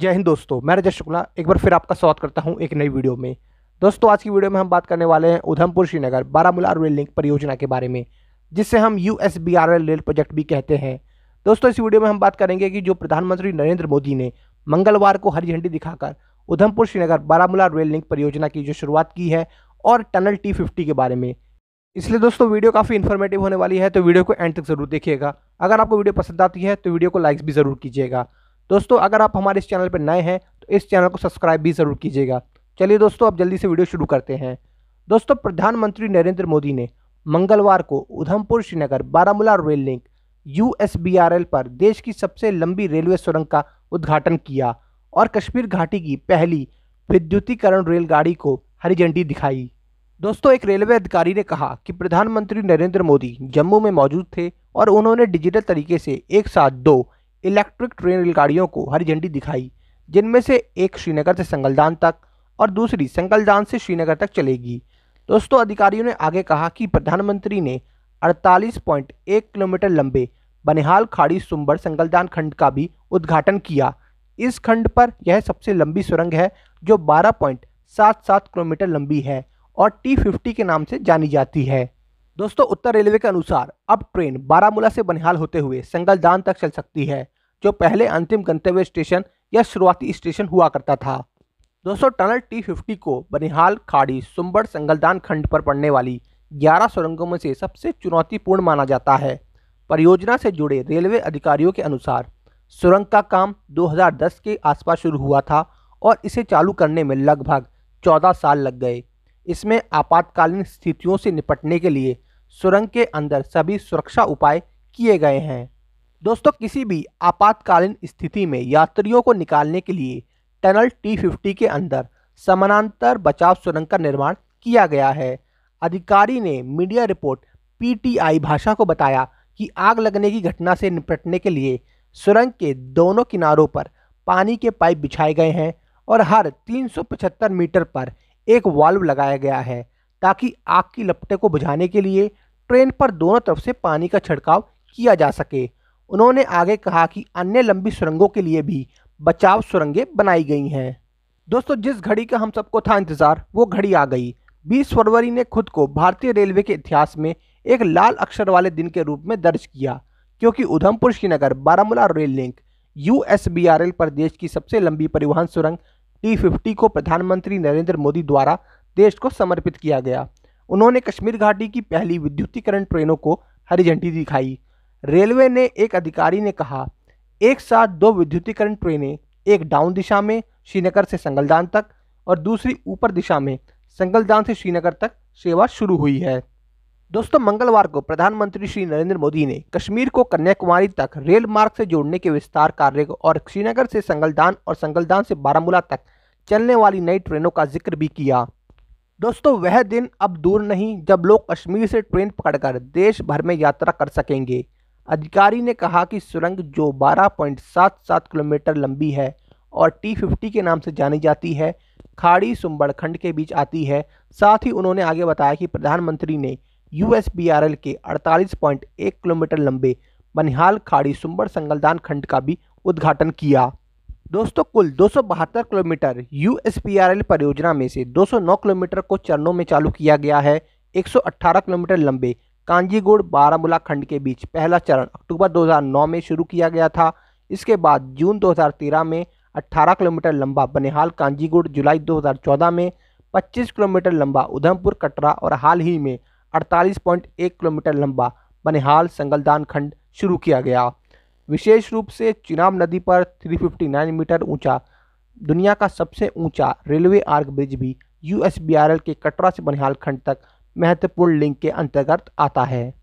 जय हिंद दोस्तों मैं रजत शुक्ला एक बार फिर आपका स्वागत करता हूँ एक नई वीडियो में दोस्तों आज की वीडियो में हम बात करने वाले हैं उधमपुर श्रीनगर बारामूला रेल लिंक परियोजना के बारे में जिसे हम U S B R L rail project भी कहते हैं दोस्तों इस वीडियो में हम बात करेंगे कि जो प्रधानमंत्री नरेंद्र मोदी ने मंगलवार को हरी झंडी दिखाकर उधमपुर श्रीनगर बारामूला रेल लिंक परियोजना की जो शुरुआत की है और टनल टी फिफ्टी के बारे में इसलिए दोस्तों वीडियो काफ़ी इन्फॉर्मेटिव होने वाली है तो वीडियो को एंड तक जरूर देखिएगा अगर आपको वीडियो पसंद आती है तो वीडियो को लाइक्स भी ज़रूर कीजिएगा दोस्तों अगर आप हमारे इस चैनल पर नए हैं तो इस चैनल को सब्सक्राइब भी ज़रूर कीजिएगा चलिए दोस्तों अब जल्दी से वीडियो शुरू करते हैं दोस्तों प्रधानमंत्री नरेंद्र मोदी ने मंगलवार को उधमपुर श्रीनगर बारामूला रेल लिंक यू पर देश की सबसे लंबी रेलवे सुरंग का उद्घाटन किया और कश्मीर घाटी की पहली विद्युतीकरण रेलगाड़ी को हरी झंडी दिखाई दोस्तों एक रेलवे अधिकारी ने कहा कि प्रधानमंत्री नरेंद्र मोदी जम्मू में मौजूद थे और उन्होंने डिजिटल तरीके से एक साथ दो इलेक्ट्रिक ट्रेन रेलगाड़ियों को हरी झंडी दिखाई जिनमें से एक श्रीनगर से संगलदान तक और दूसरी संगलदान से श्रीनगर तक चलेगी दोस्तों अधिकारियों ने आगे कहा कि प्रधानमंत्री ने 48.1 किलोमीटर लंबे बनिहाल खाड़ी सुम्बर संगलदान खंड का भी उद्घाटन किया इस खंड पर यह सबसे लंबी सुरंग है जो 12.77 किलोमीटर लंबी है और टी फिफ्टी के नाम से जानी जाती है दोस्तों उत्तर रेलवे के अनुसार अब ट्रेन बारामूला से बनिहाल होते हुए संगलदान तक चल सकती है जो पहले अंतिम गंतव्य स्टेशन या शुरुआती स्टेशन हुआ करता था दोस्तों टनल टी फिफ्टी को बनिहाल खाड़ी सुम्बर संगलदान खंड पर पड़ने वाली 11 सुरंगों में से सबसे चुनौतीपूर्ण माना जाता है परियोजना से जुड़े रेलवे अधिकारियों के अनुसार सुरंग का काम 2010 के आसपास शुरू हुआ था और इसे चालू करने में लगभग 14 साल लग गए इसमें आपातकालीन स्थितियों से निपटने के लिए सुरंग के अंदर सभी सुरक्षा उपाय किए गए हैं दोस्तों किसी भी आपातकालीन स्थिति में यात्रियों को निकालने के लिए टनल टी फिफ्टी के अंदर समानांतर बचाव सुरंग का निर्माण किया गया है अधिकारी ने मीडिया रिपोर्ट पीटीआई भाषा को बताया कि आग लगने की घटना से निपटने के लिए सुरंग के दोनों किनारों पर पानी के पाइप बिछाए गए हैं और हर 375 मीटर पर एक वाल्व लगाया गया है ताकि आग की लपटे को बुझाने के लिए ट्रेन पर दोनों तरफ से पानी का छिड़काव किया जा सके उन्होंने आगे कहा कि अन्य लंबी सुरंगों के लिए भी बचाव सुरंगें बनाई गई हैं दोस्तों जिस घड़ी का हम सबको था इंतज़ार वो घड़ी आ गई 20 फरवरी ने खुद को भारतीय रेलवे के इतिहास में एक लाल अक्षर वाले दिन के रूप में दर्ज किया क्योंकि उधमपुर श्रीनगर बारामूला रेल लिंक यू पर देश की सबसे लंबी परिवहन सुरंग टी फिफ्टी को प्रधानमंत्री नरेंद्र मोदी द्वारा देश को समर्पित किया गया उन्होंने कश्मीर घाटी की पहली विद्युतीकरण ट्रेनों को हरी झंडी दिखाई रेलवे ने एक अधिकारी ने कहा एक साथ दो विद्युतीकरण ट्रेनें एक डाउन दिशा में श्रीनगर से संगलदान तक और दूसरी ऊपर दिशा में संगलदान से श्रीनगर तक सेवा शुरू हुई है दोस्तों मंगलवार को प्रधानमंत्री श्री नरेंद्र मोदी ने कश्मीर को कन्याकुमारी तक रेल मार्ग से जोड़ने के विस्तार कार्य को और श्रीनगर से संगलदान और संगलदान से बारामूला तक चलने वाली नई ट्रेनों का जिक्र भी किया दोस्तों वह दिन अब दूर नहीं जब लोग कश्मीर से ट्रेन पकड़कर देश भर में यात्रा कर सकेंगे अधिकारी ने कहा कि सुरंग जो 12.77 किलोमीटर लंबी है और टी फिफ्टी के नाम से जानी जाती है खाड़ी सुम्बड़खंड के बीच आती है साथ ही उन्होंने आगे बताया कि प्रधानमंत्री ने यू के 48.1 किलोमीटर लंबे बनिहाल खाड़ी सुंबर संगलदान खंड का भी उद्घाटन किया दोस्तों कुल दो किलोमीटर यू परियोजना में से 209 किलोमीटर को चरणों में चालू किया गया है 118 किलोमीटर लंबे कांजीगुड़ बारामूला खंड के बीच पहला चरण अक्टूबर 2009 में शुरू किया गया था इसके बाद जून 2013 में 18 किलोमीटर लंबा बनिहाल कांजीगुड़ जुलाई 2014 में 25 किलोमीटर लंबा उधमपुर कटरा और हाल ही में 48.1 किलोमीटर लंबा बनिहाल संगलदान खंड शुरू किया गया विशेष रूप से चिनाब नदी पर 359 मीटर ऊंचा दुनिया का सबसे ऊंचा रेलवे आर्क ब्रिज भी यू के कटरा से बनिहाल खंड तक महत्वपूर्ण लिंक के अंतर्गत आता है